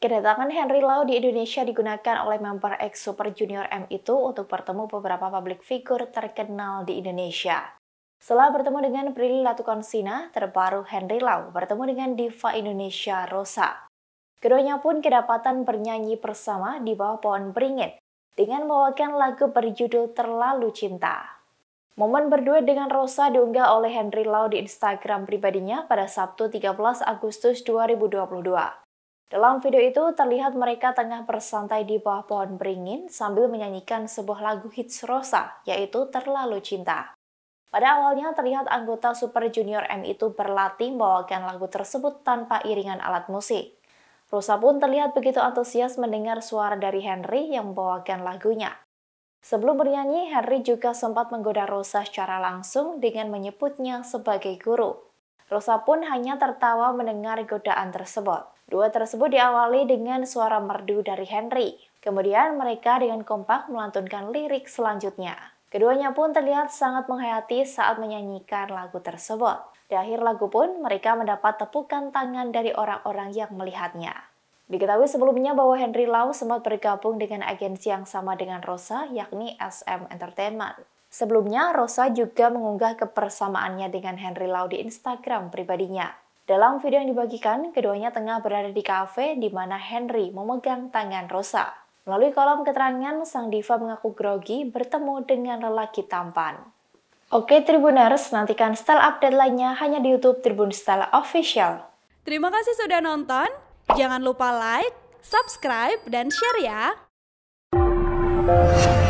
Kedatangan Henry Lau di Indonesia digunakan oleh member ex Super Junior M itu untuk bertemu beberapa publik figur terkenal di Indonesia. Setelah bertemu dengan Prilly Latukonsina, terbaru Henry Lau bertemu dengan diva Indonesia Rosa. Keduanya pun kedapatan bernyanyi bersama di bawah pohon beringin dengan membawakan lagu berjudul Terlalu Cinta. Momen berdua dengan Rosa diunggah oleh Henry Lau di Instagram pribadinya pada Sabtu 13 Agustus 2022. Dalam video itu terlihat mereka tengah bersantai di bawah pohon beringin sambil menyanyikan sebuah lagu hits Rosa, yaitu Terlalu Cinta. Pada awalnya terlihat anggota Super Junior M itu berlatih membawakan lagu tersebut tanpa iringan alat musik. Rosa pun terlihat begitu antusias mendengar suara dari Henry yang membawakan lagunya. Sebelum bernyanyi, Henry juga sempat menggoda Rosa secara langsung dengan menyebutnya sebagai guru. Rosa pun hanya tertawa mendengar godaan tersebut. Dua tersebut diawali dengan suara merdu dari Henry. Kemudian mereka dengan kompak melantunkan lirik selanjutnya. Keduanya pun terlihat sangat menghayati saat menyanyikan lagu tersebut. Di akhir lagu pun, mereka mendapat tepukan tangan dari orang-orang yang melihatnya. Diketahui sebelumnya bahwa Henry Lau sempat bergabung dengan agensi yang sama dengan Rosa, yakni SM Entertainment. Sebelumnya, Rosa juga mengunggah kebersamaannya dengan Henry Lau di Instagram pribadinya. Dalam video yang dibagikan, keduanya tengah berada di kafe di mana Henry memegang tangan Rosa. Melalui kolom keterangan, sang diva mengaku grogi bertemu dengan lelaki tampan. Oke Tribuners, nantikan style update lainnya hanya di YouTube Tribun Style Official. Terima kasih sudah nonton. Jangan lupa like, subscribe, dan share ya.